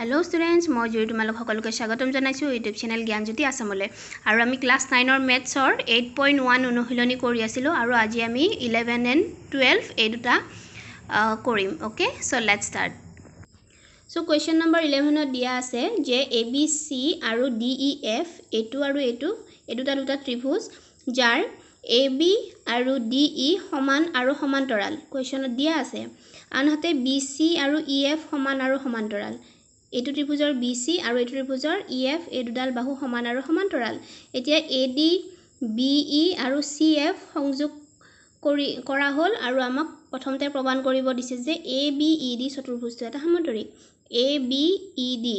hello' students মই জুৰি তোমালোক সকলোকে স্বাগতম জনাইছোঁ ইউটিউব চেনেল জ্ঞানজ্যোতি আসামলৈ আৰু আমি ক্লাছ নাইনৰ মেথছৰ এইট পইণ্ট ওৱান অনুশীলনী কৰি আছিলোঁ আৰু আজি আমি ইলেভেন এণ্ড টুৱেলভ এই দুটা কৰিম okay so' let start so' question number ইলেভেনত দিয়া আছে যে এ বি চি আৰু ডি ই এফ এইটো আৰু এইটো এই দুটা দুটা ত্ৰিভুজ যাৰ এ বি আৰু ডি ই e সমান আৰু সমান্তৰাল কুৱেশ্যনত দিয়া আছে আনহাতে বি চি আৰু ই e, এফ সমান আৰু সমান্তৰাল এইটো ত্ৰিভুজৰ বি চি আৰু এইটো ত্ৰিভুজৰ ই এফ এই দুডাল বাহু সমান আৰু সমান্তৰাল এতিয়া এ ডি বি ই আৰু চি এফ সংযোগ কৰি কৰা হ'ল আৰু আমাক প্ৰথমতে প্ৰমাণ কৰিব দিছে যে এ বি ই ডি চতুৰ্ভুজটো এটা সামান্তৰিক এ বি ই ডি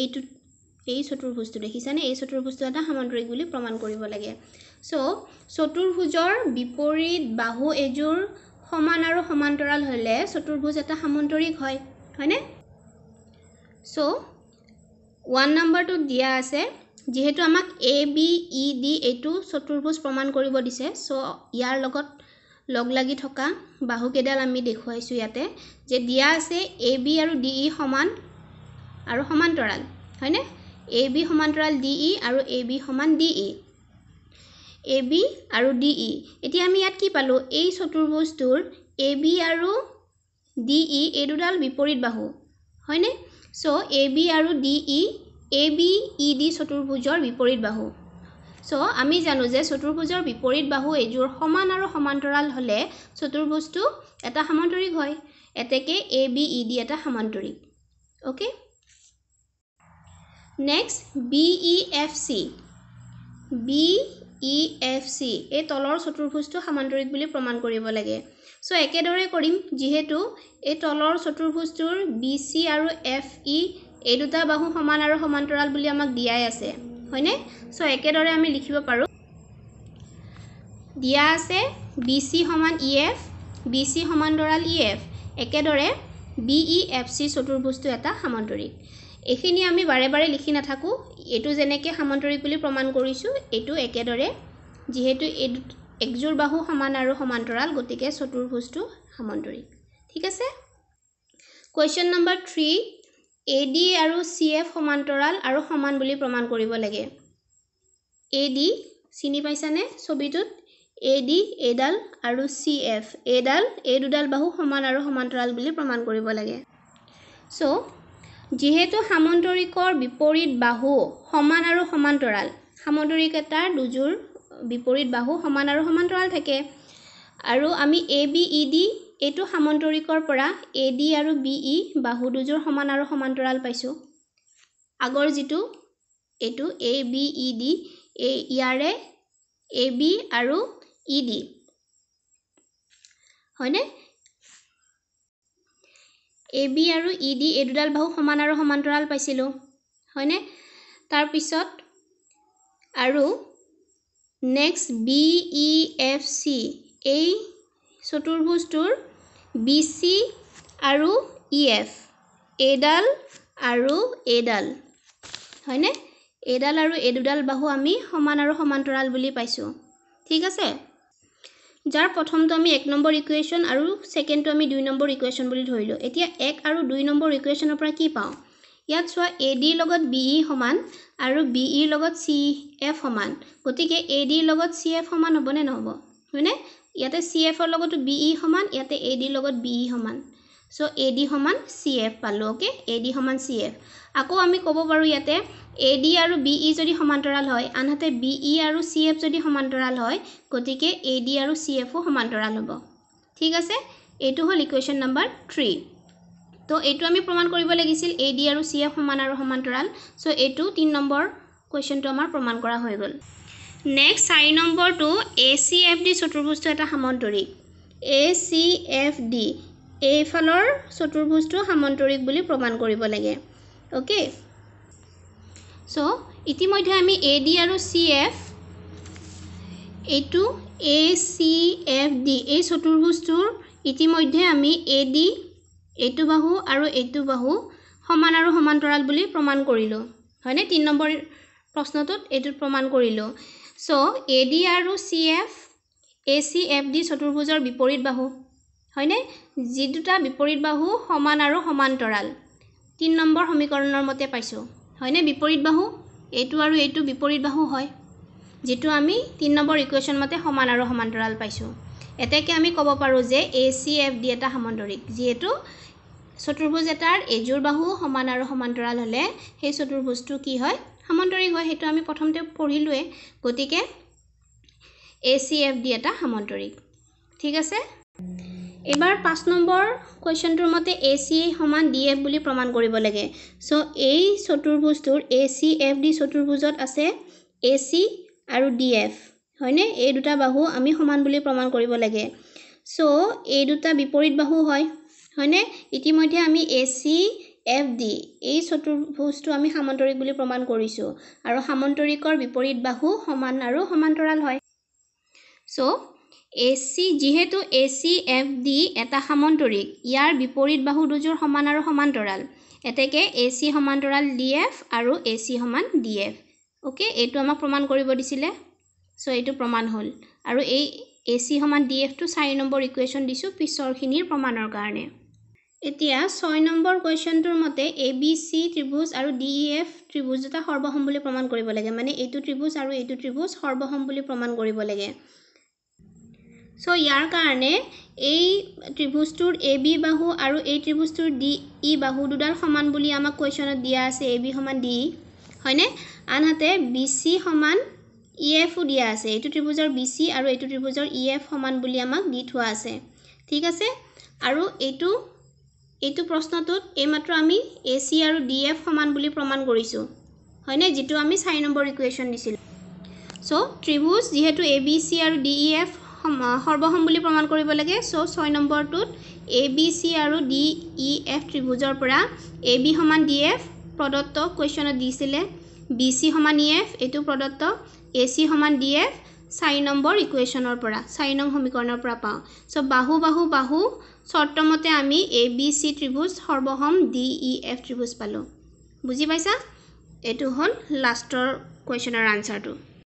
এইটো এই চতুৰ্ভুজটো দেখিছানে এই চতুৰ্ভুজটো এটা সামান্তৰিক বুলি প্ৰমাণ কৰিব লাগে চ' চতুৰ্ভুজৰ বিপৰীত বাহু এযোৰ সমান আৰু সমান্তৰাল হ'লে চতুৰ্ভুজ এটা সামান্তৰিক হয় হয়নে সো ওয়ান নম্বরট দিয়া আছে যেহেতু আমাক A B E e, D এই চতুর্ভুজ প্রমাণ করব দিছে সো ইয়ার লগত লগ লাগি থকা বাহুকেডাল আমি দেখাইছো ইয়াতে যে দিয়া আছে এ বি আর ডি ই সমান আর সমান্তরাল হয় না এ বি সমান্তরাল ডি ই আর এ বি সমান ডি ই এ বি আর ডি ই এটা আমি ইয়াত কি পালো এই চতুর্ভুজটর এ বি আর ডি ই e, এই দুডাল বিপরীত বাহু হয় চ' এ বি আৰু D E A B E D চতুৰ্ভুজৰ বিপৰীত বাহু চ' আমি জানো যে চতুৰ্ভুজৰ বিপৰীত বাহু এযোৰ সমান আৰু সমান্তৰাল হ'লে চতুৰ্ভুজটো এটা সামান্তৰিক হয় এতেকে এ বি ই ডি এটা সামান্তৰিক okay next B E F C B E F C এই তলৰ চতুৰ্ভুজটো সামান্তৰিক বুলি প্ৰমাণ কৰিব লাগে চ' একেদৰে কৰিম যিহেতু এই তলৰ চতুৰ্ভুজটোৰ বি চি আৰু এফ ই e এই দুটা বাহু সমান আৰু সমান্তৰাল বুলি আমাক দিয়াই আছে হয়নে চ' একেদৰে আমি লিখিব পাৰোঁ দিয়া আছে বি চি সমান ই এফ বি চি সমান্তৰাল ই e এফ একেদৰে বি ই এফ চি চতুৰ্ভুজটো এটা সামান্তৰিক এইখিনি আমি বাৰে বাৰে লিখি নাথাকোঁ এইটো যেনেকৈ সামান্তৰিক বুলি প্ৰমাণ কৰিছোঁ এইটো একেদৰে যিহেতু এই একযোৰ বাহু সমান আৰু সমান্তৰাল গতিকে চতুৰ্ভুজটো সামান্তৰিক ঠিক আছে question number three A D আৰু চি এফ সমান্তৰাল আৰু সমান বুলি প্ৰমাণ কৰিব লাগে এ ডি চিনি পাইছানে ছবিটোত এ ডি এডাল আৰু চি এফ এডাল এই দুডাল বাহু সমান আৰু সমান্তৰাল বুলি প্ৰমাণ কৰিব লাগে চ' যিহেতু সামান্তৰিকৰ বিপৰীত বাহু সমান আৰু সমান্তৰাল সামন্তৰিক এটাৰ দুযোৰ বিপৰীত বাহু সমান আৰু সমান্তৰাল থাকে আৰু আমি এ বি ই ডি এইটো সামন্তৰিকৰ পৰা এ ডি আৰু বি ই বাহু দুযোৰ সমান আৰু সমান্তৰাল পাইছোঁ আগৰ যিটো এইটো এ বি ই ডি এ ইয়াৰে এ বি আৰু ই ডি হয়নে এ বি আৰু ই e, ডি এই দুডাল বাহু সমান আৰু সমান্তৰাল পাইছিলোঁ হয়নে তাৰপিছত আৰু next B E F C এই চতুৰ্ভুজটোৰ বি চি আৰু ই e, এফ এইডাল আৰু এইডাল হয়নে এইডাল আৰু এই দুডাল বাহু আমি সমান আৰু সমান্তৰাল বুলি পাইছোঁ ঠিক আছে যাৰ প্ৰথমটো আমি এক নম্বৰ ইকুৱেশ্যন আৰু ছেকেণ্ডটো আমি দুই নম্বৰ ইকুৱেশ্যন বুলি ধৰিলোঁ এতিয়া এক আৰু দুই নম্বৰ ইকুৱেশ্যনৰ পৰা কি পাওঁ ইয়াত চোৱা এ ডিৰ লগত বি ই e সমান আৰু বি ইৰ e লগত চি এফ সমান গতিকে এ ডিৰ লগত চি এফ সমান হ'বনে নহ'ব হয়নে ইয়াতে চি এফৰ লগতো বি ই e সমান ইয়াতে এ ডিৰ লগত বি ই সমান সো এ ডি সমান চি এফ পালোঁ অ'কে এ ডি সমান চি এফ আকৌ আমি ক'ব পাৰোঁ ইয়াতে এ ডি আৰু বি ই e যদি সমান্তৰাল হয় আনহাতে বি ই e আৰু চি এফ যদি সমান্তৰাল হয় গতিকে এ ডি আৰু চি এফো সমান্তৰাল হ'ব ঠিক আছে এইটো হ'ল ইকুৱেশ্যন নম্বৰ থ্ৰী তো এইটো আমি প্ৰমাণ কৰিব লাগিছিল এ ডি আৰু চি এফ সমান আৰু সমান্তৰাল চ' এইটো তিনি নম্বৰ কুৱেশ্যনটো আমাৰ প্ৰমাণ কৰা হৈ গ'ল নেক্সট চাৰি নম্বৰটো এ চি এফ ডি চতুৰ্ভুজটো এটা সামন্তৰিক এ চি এফ ডি এইফালৰ চতুৰ্ভুজটো সামান্তৰিক বুলি প্ৰমাণ কৰিব লাগে অ'কে চ' ইতিমধ্যে আমি এ ডি আৰু চি এফ এইটো এ চি এফ ডি এই চতুৰ্ভুজটোৰ ইতিমধ্যে আমি এ ডি এইটো বাহু আৰু এইটো বাহু সমান আৰু সমান্তৰাল বুলি প্ৰমাণ কৰিলোঁ হয়নে তিনি নম্বৰ প্ৰশ্নটোত এইটোত প্ৰমাণ কৰিলোঁ চ' এ ডি আৰু C F A C F D চতুৰ্ভুজৰ বিপৰীত বাহু হয়নে যি দুটা বিপৰীত বাহু সমান আৰু সমান্তৰাল তিনি নম্বৰ সমীকৰণৰ মতে পাইছোঁ হয়নে বিপৰীত বাহু এইটো আৰু এইটো বিপৰীত বাহু হয় যিটো আমি তিনি নম্বৰ ইকুৱেশ্যন মতে সমান আৰু সমান্তৰাল পাইছোঁ এতেকে আমি ক'ব পাৰোঁ যে এ চি এফ ডি এটা সামান্তৰিক যিহেতু চতুৰ্ভুজ এটাৰ এযোৰ বাহু সমান আৰু সমান্তৰাল হ'লে সেই চতুৰ্ভুজটো কি হয় সামন্তৰিক হয় সেইটো আমি প্ৰথমতে পঢ়িলোৱেই গতিকে এ চি এফ ডি এটা সামন্তৰিক ঠিক আছে এবাৰ পাঁচ নম্বৰ কুৱেশ্যনটোৰ মতে এ চি এ সমান ডি এফ বুলি প্ৰমাণ কৰিব লাগে চ' এই চতুৰ্ভুজটোৰ এ চি এফ ডি চতুৰ্ভুজত আছে এ চি আৰু ডি এফ হয়নে এই দুটা বাহু আমি সমান বুলি প্ৰমাণ কৰিব লাগে চ' এই দুটা বিপৰীত বাহু হয় হয়নে ইতিমধ্যে আমি এ চি এফ ডি এই চতুৰ্ভুজটো আমি সামন্তৰিক বুলি প্ৰমাণ কৰিছোঁ আৰু সামন্তৰিকৰ বিপৰীত বাহু সমান আৰু সমান্তৰাল হয় চ' এ চি যিহেতু এ চি এফ ডি এটা সামন্তৰিক ইয়াৰ বিপৰীত বাহু দুযোৰ সমান আৰু সমান্তৰাল এতেকে এ চি সমান্তৰাল ডি এফ আৰু এ চি সমান ডি এফ অ'কে এইটো আমাক প্ৰমাণ কৰিব দিছিলে চ' এইটো প্ৰমাণ হ'ল আৰু এই এ চি সমান ডি এফটো চাৰি নম্বৰ ইকুৱেশ্যন দিছোঁ পিছৰখিনিৰ প্ৰমাণৰ কাৰণে এতিয়া ছয় নম্বৰ কুৱেশ্যনটোৰ মতে এ বি চি ত্ৰিভুজ আৰু ডি ই এফ ত্ৰিভুজ দুটা সৰ্বসম বুলি প্ৰমাণ কৰিব লাগে মানে এইটো ত্ৰিভুজ আৰু এইটো ত্ৰিভুজ সৰ্বসম বুলি প্ৰমাণ কৰিব লাগে সো ইয়াৰ কাৰণে এই ত্ৰিভুজটোৰ এ বি বাহু আৰু এই ত্ৰিভুজটোৰ ডি ই বাহু দুডাল সমান বুলি আমাক কুৱেশ্যনত দিয়া আছে এ বি সমান ডি হয়নে আনহাতে বি চি সমান ই এফো দিয়া আছে এইটো ত্ৰিভুজৰ বি চি আৰু এইটো ত্ৰিভুজৰ ই এফ সমান বুলি আমাক দি থোৱা আছে ঠিক আছে আৰু এইটো এইটো প্ৰশ্নটোত এইমাত্ৰ আমি এ চি আৰু ডি এফ সমান বুলি প্ৰমাণ কৰিছোঁ হয়নে যিটো আমি চাৰি নম্বৰ ইকুৱেশ্যন দিছিলোঁ চ' ত্ৰিভুজ যিহেতু এ বি চি আৰু ডি ই এফ সৰ্বসম বুলি প্ৰমাণ কৰিব লাগে চ' ছয় নম্বৰটোত এ বি চি আৰু ডি ই এফ ত্ৰিভুজৰ পৰা এ বি সমান ডি এফ প্ৰদত্ত কুৱেশ্যনত দিছিলে বি চি সমান ই e, এফ এইটো প্ৰদত্ত এ চি সমান ডি এফ চাৰি নম্বৰ ইকুৱেশ্যনৰ পৰা চাৰি নং সমীকৰণৰ পৰা পাওঁ চ' বাহু বাহু বাহু চৰ্তমতে আমি এ বি চি ত্ৰিভুজ সৰ্বসম ডি ই এফ ত্ৰিভুজ পালোঁ বুজি পাইছা এইটো হ'ল লাষ্টৰ কুৱেশ্যনৰ আনচাৰটো